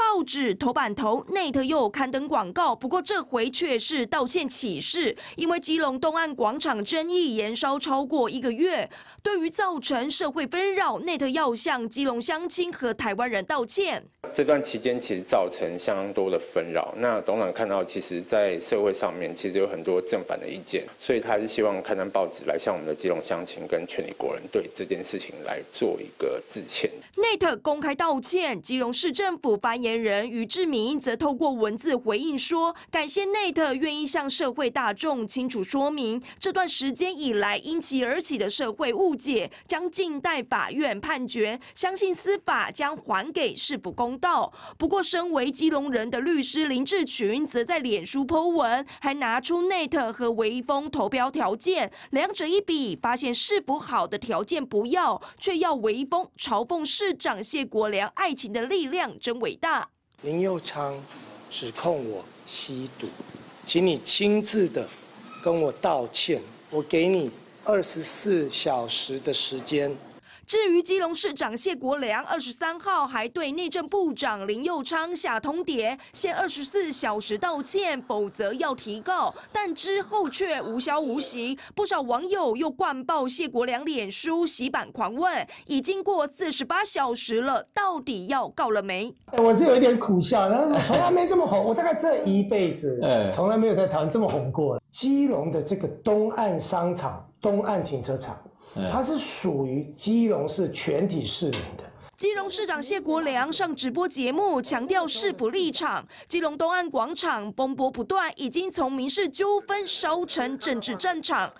报纸头版头，内特又刊登广告，不过这回却是道歉启事，因为基隆东岸广场争议延烧超过一个月，对于造成社会纷扰，内特要向基隆乡亲和台湾人道歉。这段期间其实造成相当多的纷扰，那董朗看到其实在社会上面其实有很多正反的意见，所以他是希望刊登报纸来向我们的基隆乡亲跟全体国人对这件事情来做一个致歉。内特公开道歉，基隆市政府发言。人余志明则透过文字回应说，感谢内特愿意向社会大众清楚说明这段时间以来因其而起的社会误解，将静待法院判决，相信司法将还给是否公道。不过，身为基隆人的律师林志群则在脸书 po 文，还拿出内特和威风投标条件，两者一比，发现是否好的条件不要，却要威风嘲讽市长谢国良爱情的力量真伟大。林佑昌指控我吸毒，请你亲自的跟我道歉，我给你二十四小时的时间。至于基隆市长谢国良，二十三号还对内政部长林佑昌下通牒，限二十四小时道歉，否则要提告。但之后却无消无息。不少网友又灌爆谢国良脸书洗版狂问：已经过四十八小时了，到底要告了没？我是有一点苦笑，从来没这么红，我大概这一辈子从来没有在台湾这么红过。基隆的这个东岸商场、东岸停车场。它是属于基隆市全体市民的。基隆市长谢国良上直播节目，强调事不立场。基隆东岸广场风波不断，已经从民事纠纷烧成政治战场。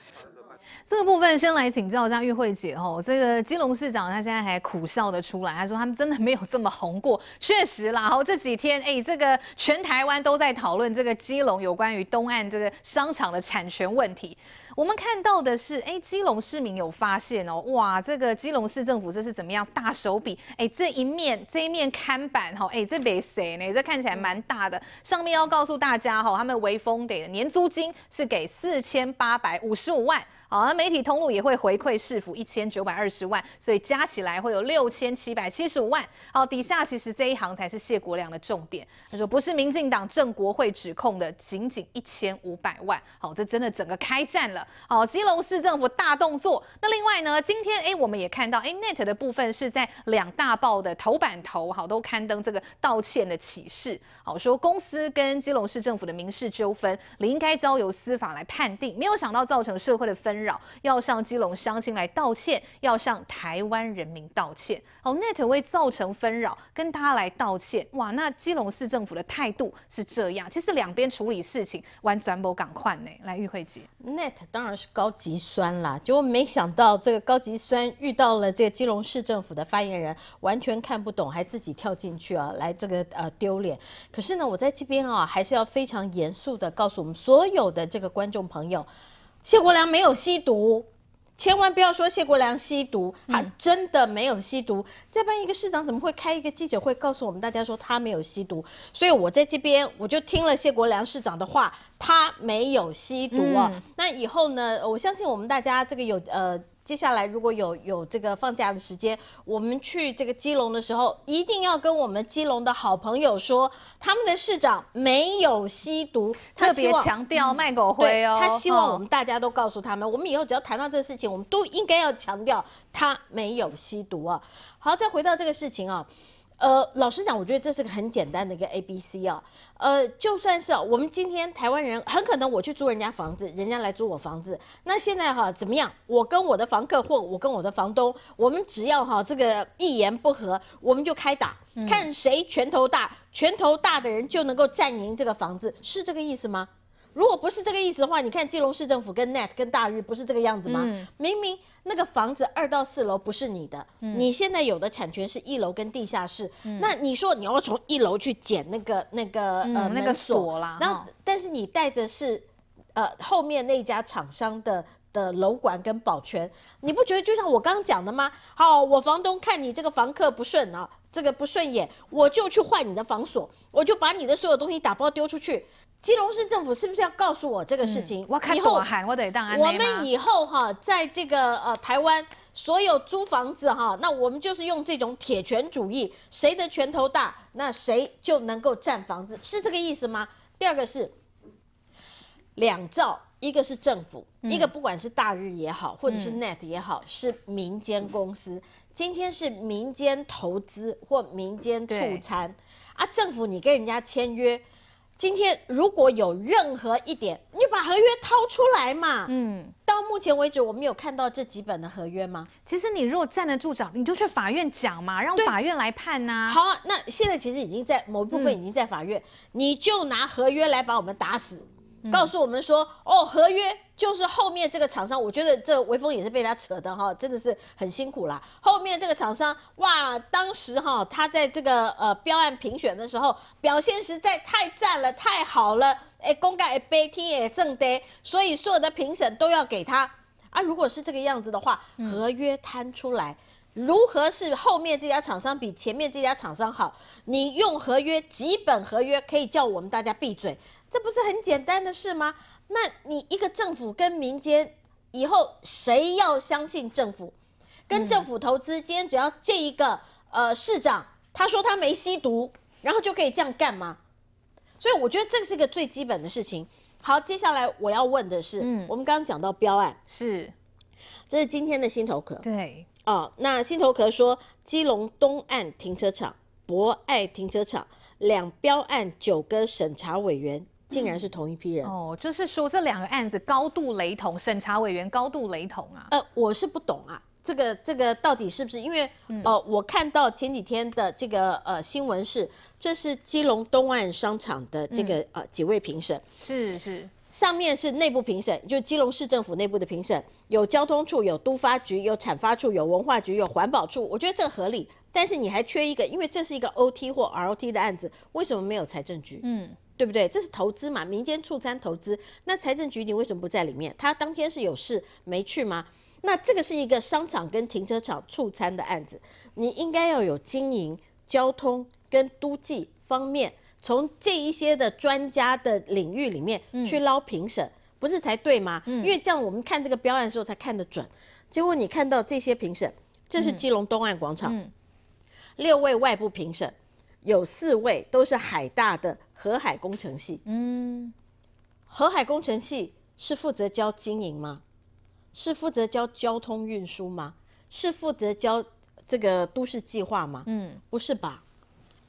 这个部分先来请教一下玉慧姐哦，这个基隆市长他现在还苦笑的出来，他说他们真的没有这么红过。确实啦，吼这几天哎，这个全台湾都在讨论这个基隆有关于东岸这个商场的产权问题。我们看到的是，哎，基隆市民有发现哦，哇，这个基隆市政府这是怎么样大手笔？哎，这一面这一面看板哈，哎，这给谁呢？这看起来蛮大的，上面要告诉大家哈，他们微风得的年租金是给四千八百五十五万，好，而媒体通路也会回馈市府一千九百二十万，所以加起来会有六千七百七十五万。好，底下其实这一行才是谢国良的重点，他说不是民进党政国会指控的仅仅一千五百万，好，这真的整个开战了。好，基隆市政府大动作。那另外呢，今天哎，我们也看到哎，net 的部分是在两大报的头版头，好都刊登这个道歉的启示，好说公司跟基隆市政府的民事纠纷，理应该交由司法来判定。没有想到造成社会的纷扰，要向基隆乡亲来道歉，要向台湾人民道歉。好，net 为造成纷扰，跟大家来道歉。哇，那基隆市政府的态度是这样。其实两边处理事情玩全不港快呢。来，玉慧姐，net。当然是高级酸啦，结果没想到这个高级酸遇到了这个基隆市政府的发言人，完全看不懂，还自己跳进去啊，来这个呃丢脸。可是呢，我在这边啊，还是要非常严肃的告诉我们所有的这个观众朋友，谢国良没有吸毒。千万不要说谢国良吸毒，他真的没有吸毒。再办一个市长，怎么会开一个记者会告诉我们大家说他没有吸毒？所以我在这边我就听了谢国良市长的话，他没有吸毒啊。那以后呢？我相信我们大家这个有呃。接下来如果有有这个放假的时间，我们去这个基隆的时候，一定要跟我们基隆的好朋友说，他们的市长没有吸毒，特别强调卖狗灰哦。他希望我们大家都告诉他们，我们以后只要谈到这个事情，我们都应该要强调他没有吸毒啊。好，再回到这个事情啊。呃，老实讲，我觉得这是个很简单的一个 A B C 啊。呃，就算是我们今天台湾人很可能我去租人家房子，人家来租我房子。那现在哈怎么样？我跟我的房客或我跟我的房东，我们只要哈这个一言不合，我们就开打，看谁拳头大，拳头大的人就能够占赢这个房子，是这个意思吗？如果不是这个意思的话，你看基隆市政府跟 NET、跟大日不是这个样子吗？明明那个房子二到四楼不是你的，你现在有的产权是一楼跟地下室。那你说你要从一楼去捡那个那个呃那个锁啦，那但是你带着是呃后面那家厂商的的楼管跟保全，你不觉得就像我刚刚讲的吗？好，我房东看你这个房客不顺啊，这个不顺眼，我就去换你的房锁，我就把你的所有东西打包丢出去。基隆市政府是不是要告诉我这个事情？我看到后喊，我得当我们以后哈，在这个呃台湾所有租房子哈，那我们就是用这种铁拳主义，谁的拳头大，那谁就能够占房子，是这个意思吗？第二个是两兆，一个是政府，一个不管是大日也好，或者是 Net 也好，是民间公司。今天是民间投资或民间促餐啊，政府你跟人家签约。今天如果有任何一点，你把合约掏出来嘛。嗯，到目前为止，我们有看到这几本的合约吗？其实你如果站得住脚，你就去法院讲嘛，让法院来判呐。好，那现在其实已经在某一部分已经在法院，你就拿合约来把我们打死。告诉我们说哦，合约就是后面这个厂商，我觉得这微风也是被他扯的哈，真的是很辛苦啦。后面这个厂商哇，当时哈他在这个呃标案评选的时候表现实在太赞了，太好了，哎公哎，杯听也正的，所以所有的评审都要给他啊。如果是这个样子的话，合约摊出来，如何是后面这家厂商比前面这家厂商好？你用合约几本合约可以叫我们大家闭嘴？这不是很简单的事吗？那你一个政府跟民间，以后谁要相信政府？跟政府投资，今天只要这一个呃市长他说他没吸毒，然后就可以这样干吗？所以我觉得这个是一个最基本的事情。好，接下来我要问的是，嗯，我们刚刚讲到标案是，这是今天的心头壳。对，哦，那心头壳说，基隆东岸停车场、博爱停车场两标案九个审查委员。竟然是同一批人哦，就是说这两个案子高度雷同，审查委员高度雷同啊。呃，我是不懂啊，这个这个到底是不是？因为呃，我看到前几天的这个呃新闻是，这是基隆东岸商场的这个呃几位评审，是是，上面是内部评审，就基隆市政府内部的评审，有交通处、有都发局、有产发处、有文化局、有环保处，我觉得这合理。但是你还缺一个，因为这是一个 OT 或 ROT 的案子，为什么没有财政局？嗯。对不对？这是投资嘛，民间促餐投资。那财政局你为什么不在里面？他当天是有事没去吗？那这个是一个商场跟停车场促餐的案子，你应该要有经营、交通跟都计方面，从这一些的专家的领域里面去捞评审，不是才对吗？因为这样我们看这个标案的时候才看得准。结果你看到这些评审，这是基隆东岸广场，六位外部评审。有四位都是海大的河海工程系。嗯，河海工程系是负责教经营吗？是负责教交通运输吗？是负责教这个都市计划吗？嗯，不是吧？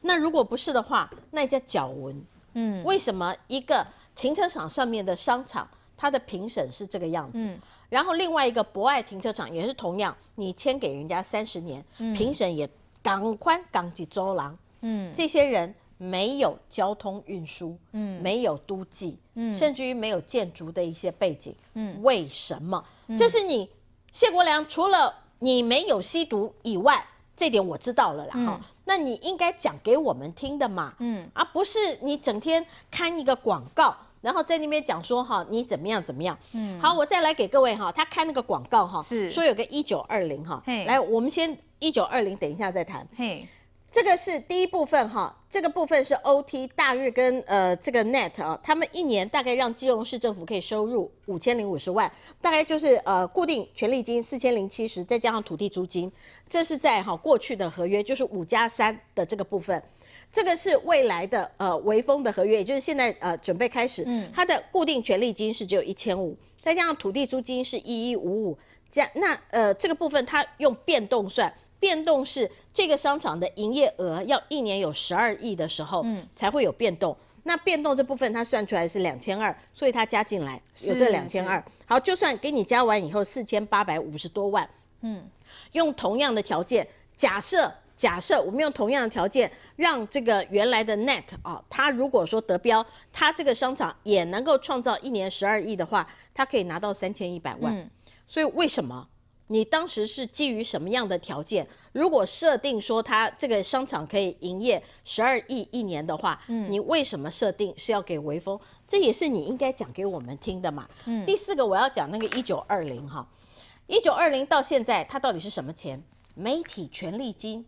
那如果不是的话，那叫脚文。嗯，为什么一个停车场上面的商场，它的评审是这个样子？嗯，然后另外一个博爱停车场也是同样，你签给人家三十年，评审也赶快赶几走廊。嗯，这些人没有交通运输，嗯，没有都计，嗯，甚至于没有建筑的一些背景，嗯，为什么？这是你谢国良，除了你没有吸毒以外，这点我知道了啦哈。那你应该讲给我们听的嘛，嗯，而不是你整天看一个广告，然后在那边讲说哈，你怎么样怎么样，嗯，好，我再来给各位哈，他看那个广告哈，是说有个一九二零哈，来，我们先一九二零，等一下再谈，嘿。这个是第一部分哈，这个部分是 OT 大日跟呃这个 Net 啊，他们一年大概让基隆市政府可以收入五千零五十万，大概就是呃固定权利金四千零七十，再加上土地租金，这是在哈过去的合约，就是五加三的这个部分。这个是未来的呃微风的合约，就是现在呃准备开始，它的固定权利金是只有一千五，再加上土地租金是一一五五，加那呃这个部分它用变动算。变动是这个商场的营业额要一年有十二亿的时候，嗯，才会有变动。那变动这部分它算出来是两千二，所以它加进来有这两千二。好，就算给你加完以后四千八百五十多万，嗯，用同样的条件假设假设我们用同样的条件让这个原来的 net 啊，它如果说得标，它这个商场也能够创造一年十二亿的话，它可以拿到三千一百万。所以为什么？你当时是基于什么样的条件？如果设定说他这个商场可以营业十二亿一年的话，你为什么设定是要给维风？这也是你应该讲给我们听的嘛。嗯，第四个我要讲那个一九二零哈，一九二零到现在它到底是什么钱？媒体权利金、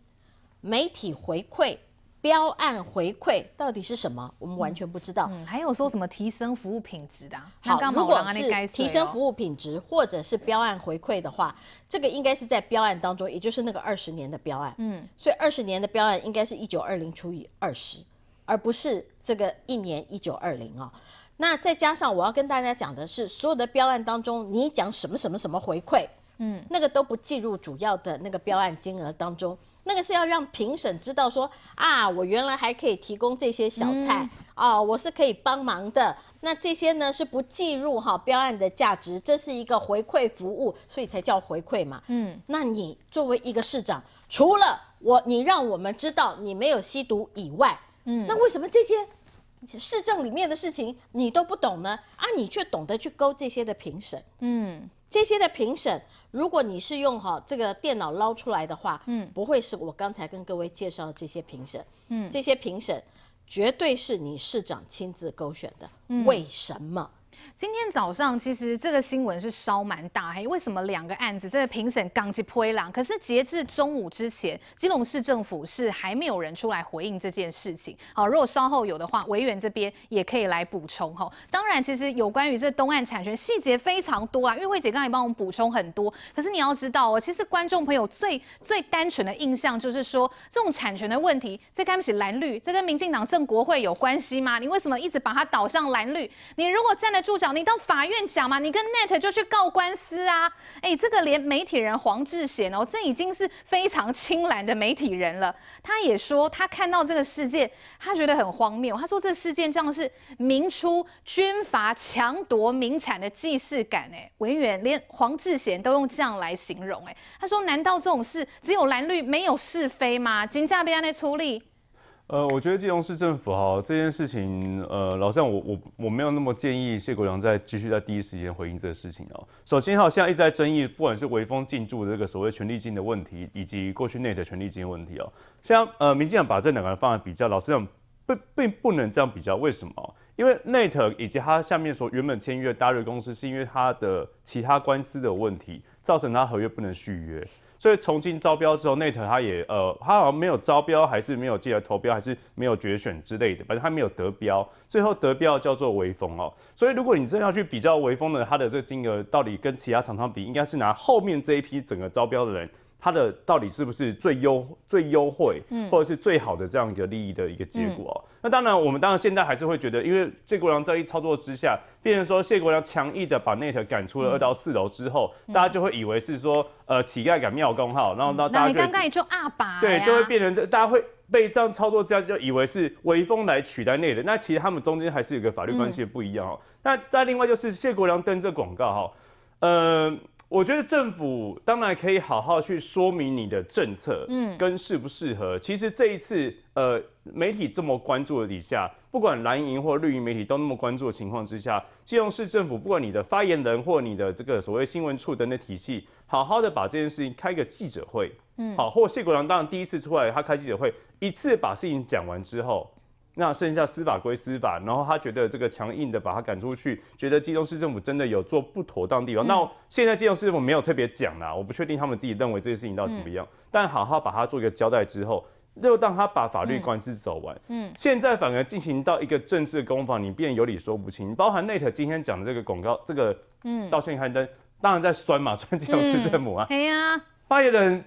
媒体回馈。标案回馈到底是什么？我们完全不知道。嗯，还有说什么提升服务品质的？好，如果是提升服务品质或者是标案回馈的话，这个应该是在标案当中，也就是那个二十年的标案。嗯，所以二十年的标案应该是一九二零除以二十，而不是这个一年一九二零啊。那再加上我要跟大家讲的是，所有的标案当中，你讲什么什么什么回馈？嗯，那个都不计入主要的那个标案金额当中，那个是要让评审知道说啊，我原来还可以提供这些小菜啊，我是可以帮忙的。那这些呢是不计入哈标案的价值，这是一个回馈服务，所以才叫回馈嘛。嗯，那你作为一个市长，除了我你让我们知道你没有吸毒以外，嗯，那为什么这些市政里面的事情你都不懂呢？啊，你却懂得去勾这些的评审，嗯。这些的评审，如果你是用哈这个电脑捞出来的话，嗯，不会是我刚才跟各位介绍的这些评审，嗯，这些评审绝对是你市长亲自勾选的，为什么？今天早上其实这个新闻是烧蛮大，因为什么两个案子这个评审刚一推了，可是截至中午之前，基隆市政府是还没有人出来回应这件事情。好，如果稍后有的话，委员这边也可以来补充哈。当然，其实有关于这东岸产权细节非常多啊，因为慧姐刚才也帮我们补充很多。可是你要知道哦，其实观众朋友最最单纯的印象就是说，这种产权的问题这看不起蓝绿，这跟民进党政国会有关系吗？你为什么一直把它导向蓝绿？你如果站得住？长，你到法院讲嘛，你跟 Net 就去告官司啊！哎，这个连媒体人黄志贤哦，这已经是非常青蓝的媒体人了。他也说他看到这个事件，他觉得很荒谬。他说这个事件像是明初军阀强夺民产的既视感。哎，委员连黄志贤都用这样来形容。哎，他说难道这种事只有蓝绿没有是非吗？金家被安的出力。呃，我觉得基隆市政府哈这件事情，呃，老实讲，我我我没有那么建议谢国良再继续在第一时间回应这个事情哦。首先哈，现在一直在争议，不管是微风进驻这个所谓权利金的问题，以及过去内的权利金问题哦。像呃，民进党把这两个人放在比较，老实讲，并并不能这样比较。为什么？因为 Net 以及他下面所原本签约大瑞公司，是因为他的其他官司的问题，造成他合约不能续约。所以重新招标之后，奈特他也呃，他好像没有招标，还是没有进来投标，还是没有决选之类的，反正他没有得标。最后得标叫做唯风哦。所以如果你真要去比较唯风的，它的这个金额到底跟其他厂商比，应该是拿后面这一批整个招标的人。它的到底是不是最优最优惠，或者是最好的这样一个利益的一个结果啊？那当然，我们当然现在还是会觉得，因为谢国梁这一操作之下，变成说谢国梁强硬的把内特赶出了二到四楼之后，大家就会以为是说呃乞丐赶庙工哈，然后那大家就乞就阿爸对，就会变成这大家会被这样操作之下，就以为是威风来取代内特，那其实他们中间还是有个法律关系的不一样哦。那再另外就是谢国梁登这广告哈，呃。我觉得政府当然可以好好去说明你的政策，嗯，跟适不适合。其实这一次，呃，媒体这么关注底下，不管蓝营或绿营媒体都那么关注的情况之下，基隆市政府不管你的发言人或你的这个所谓新闻处等等体系，好好的把这件事情开个记者会，嗯，好，或谢国良当然第一次出来，他开记者会一次把事情讲完之后。那剩下司法归司法，然后他觉得这个强硬的把他赶出去，觉得基隆市政府真的有做不妥当地方。那现在基隆市政府没有特别讲啦，我不确定他们自己认为这件事情到底怎么样。但好好把他做一个交代之后，就让他把法律官司走完。嗯，现在反而进行到一个政治攻防，你变有理说不清。包含 Net 今天讲的这个广告，这个嗯道歉刊登，当然在酸嘛，酸基隆市政府啊。对啊，发言人。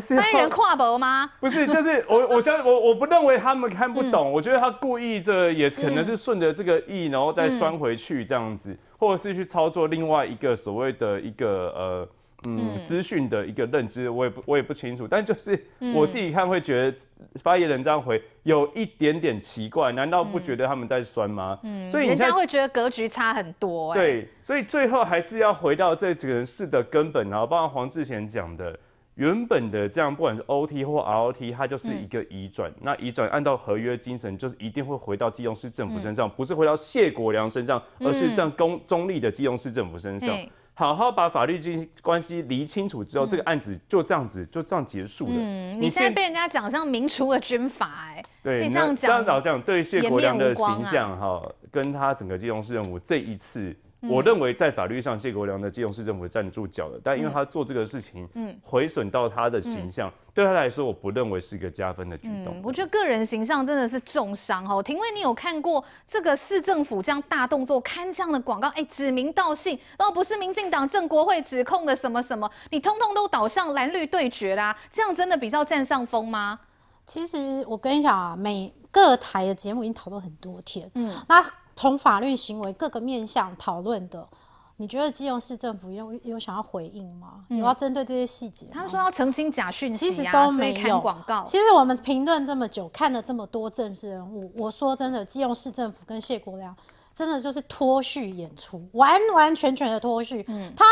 是言人跨博吗？不是，就是我我相信我我不认为他们看不懂，我觉得他故意，这也可能是顺着这个意，然后再钻回去这样子，或者是去操作另外一个所谓的一个呃嗯资讯的一个认知，我也不我也不清楚，但就是我自己看会觉得发言人这样回有一点点奇怪，难道不觉得他们在酸吗？所以人家会觉得格局差很多。对，所以最后还是要回到这几人事的根本，然后包括黄志贤讲的。原本的这样，不管是 O T 或 R O T，它就是一个移转。那移转按照合约精神，就是一定会回到基隆市政府身上，不是回到谢国良身上，而是这样公中立的基隆市政府身上。好好把法律关系理清楚之后，这个案子就这样子就这样结束了。嗯，你现在被人家讲像民初的军阀，哎，对，这样讲，这样讲，对谢国良的形象哈，跟他整个基隆市政府这一次。我认为在法律上，谢国良的借用市政府站得住脚的，但因为他做这个事情，嗯，毁损到他的形象，对他来说，我不认为是一个加分的举动。我觉得个人形象真的是重伤哦。庭尉，你有看过这个市政府这样大动作，看这样的广告，哎，指名道姓，后不是民进党政国会指控的什么什么，你通通都导向蓝绿对决啦，这样真的比较占上风吗？其实我跟你讲啊，每个台的节目已经讨论很多天，嗯，那。从法律行为各个面向讨论的，你觉得基隆市政府有有想要回应吗？你要针对这些细节，他们说要澄清假讯息，其实都没有。其实我们评论这么久，看了这么多政治人物，我说真的，基隆市政府跟谢国良真的就是脱序演出，完完全全的脱序。他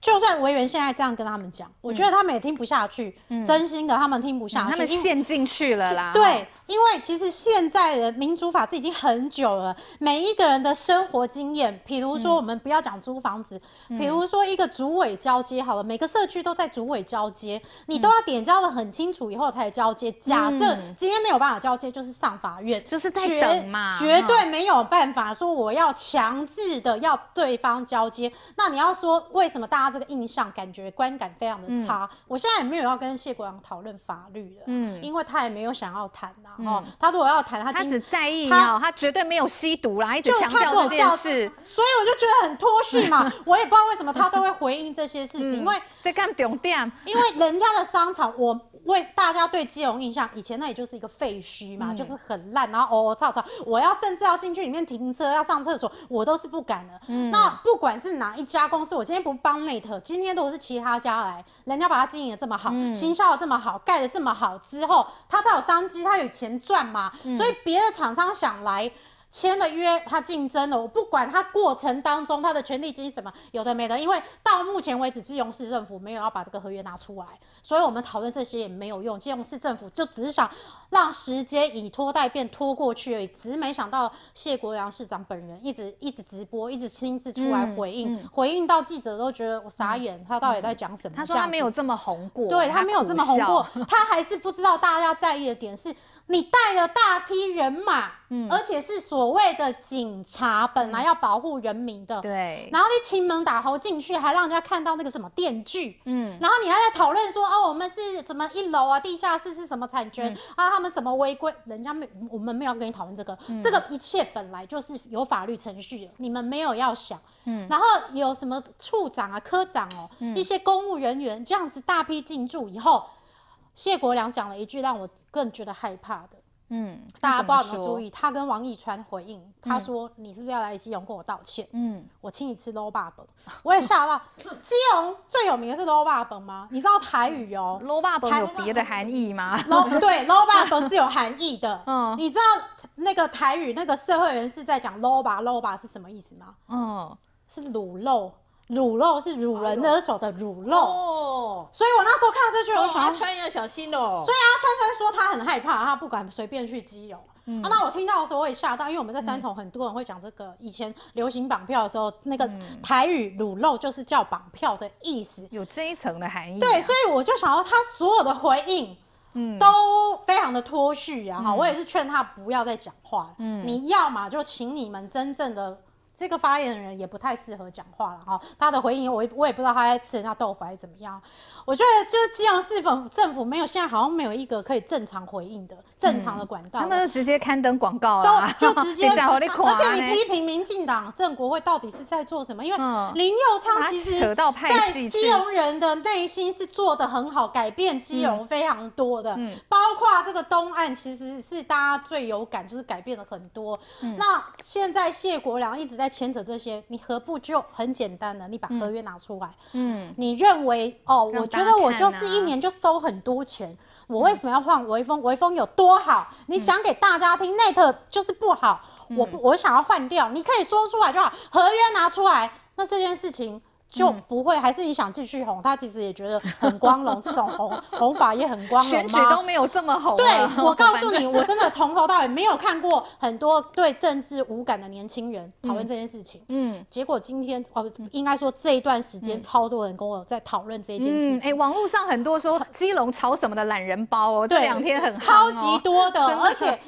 就算委员现在这样跟他们讲，我觉得他们也听不下去，真心的，他们听不下去，他们陷进去了啦。对。因为其实现在的民主法制已经很久了，每一个人的生活经验，比如说我们不要讲租房子，比如说一个主委交接好了，每个社区都在主委交接，你都要点交的很清楚以后才交接。假设今天没有办法交接，就是上法院，就是在等嘛，绝对没有办法说我要强制的要对方交接。那你要说为什么大家这个印象、感觉、观感非常的差？我现在也没有要跟谢国梁讨论法律了，嗯，因为他也没有想要谈哦，他说我要谈，他只在意他，他绝对没有吸毒啦，一直强调这件事，所以我就觉得很脱序嘛。我也不知道为什么他都会回应这些事情，因为在干重点，因为人家的商场我。为大家对基隆印象，以前那也就是一个废墟嘛，就是很烂。然后哦，操操，我要甚至要进去里面停车，要上厕所，我都是不敢的。那不管是哪一家公司，我今天不帮内特，今天都是其他家来，人家把它经营的这么好，行销的这么好，盖的这么好之后，它才有商机，它有钱赚嘛。所以别的厂商想来。签了约，他竞争了，我不管他过程当中他的权利金什么有的没的，因为到目前为止，基隆市政府没有要把这个合约拿出来，所以我们讨论这些也没有用。基隆市政府就只是想让时间以拖代变拖过去，而已，只没想到谢国良市长本人一直一直直播，一直亲自出来回应，回应到记者都觉得我傻眼，他到底在讲什么？他说他没有这么红过，对他没有这么红过，他还是不知道大家在意的点是。你带了大批人马，嗯，而且是所谓的警察，本来要保护人民的，对。然后你破门打猴进去，还让人家看到那个什么电锯，嗯。然后你还在讨论说，哦，我们是什么一楼啊，地下室是什么产权啊，他们怎么违规，人家没，我们没有跟你讨论这个，这个一切本来就是有法律程序，的，你们没有要想，嗯。然后有什么处长啊、科长哦，一些公务人员这样子大批进驻以后。谢国良讲了一句让我更觉得害怕的，嗯，大家不知道怎没注意，他跟王以川回应，他说：“你是不是要来基隆跟我道歉？”嗯，我请你吃 low b a l 本，我也吓到。基隆最有名的是 low b a l 本吗？你知道台语哦，low bar 本有别的含义吗？low 对 low b a l 本是有含义的，嗯，你知道那个台语那个社会人士在讲 low b a low b a 是什么意思吗？嗯，是卤肉。乳肉是乳人二手的乳肉哦，所以我那时候看到这句话，我怕川要小心哦。所以阿川川说他很害怕，他不敢随便去基友。啊，那我听到的时候我也吓到，因为我们在三重很多人会讲这个，以前流行绑票的时候，那个台语卤肉就是叫绑票的意思，有这一层的含义。对，所以我就想到他所有的回应，嗯，都非常的脱序啊。哈，我也是劝他不要再讲话。嗯，你要嘛就请你们真正的。这个发言人也不太适合讲话了哈，他的回应我我也不知道他在吃人家豆腐还是怎么样。我觉得就是基隆市府政府没有，现在好像没有一个可以正常回应的正常的管道。他们是直接刊登广告了，就直接 而且你批评民进党、郑国会到底是在做什么？因为林佑昌其实扯到派系，基隆人的内心是做的很好，改变基隆非常多的，包括这个东岸其实是大家最有感，就是改变了很多。那现在谢国良一直在。在牵扯这些，你何不就很简单呢？你把合约拿出来，嗯，你认为哦，我觉得我就是一年就收很多钱，我为什么要换微风？微风有多好？你讲给大家听，那特就是不好。我我想要换掉，你可以说出来就好，合约拿出来，那这件事情。就不会，还是你想继续红？他其实也觉得很光荣，这种红 红法也很光荣。选举都没有这么红。对，我告诉你，我真的从头到尾没有看过很多对政治无感的年轻人讨论这件事情。嗯，结果今天哦，应该说这一段时间超多人跟我在讨论这件事情。嗯，哎，网络上很多说基隆炒什么的懒人包哦，这两天很超级多 的，而且。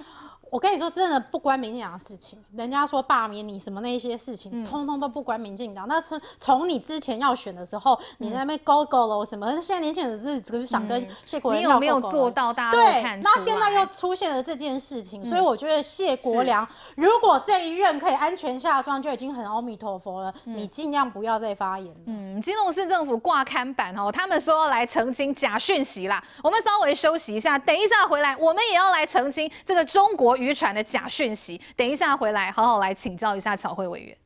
我跟你说，真的不关民进党的事情。人家说罢免你什么那一些事情，通通都不关民进党。那从从你之前要选的时候，你在那边 Go 了什么？现在年轻人是只是想跟谢国良。你有没有做到？大家对，那现在又出现了这件事情，所以我觉得谢国良如果这一任可以安全下床，就已经很阿弥陀佛了。你尽量不要再发言了。嗯，金龙市政府挂刊版哦，他们说来澄清假讯息啦。我们稍微休息一下，等一下回来，我们也要来澄清这个中国与。渔船的假讯息，等一下回来，好好来请教一下草慧委员。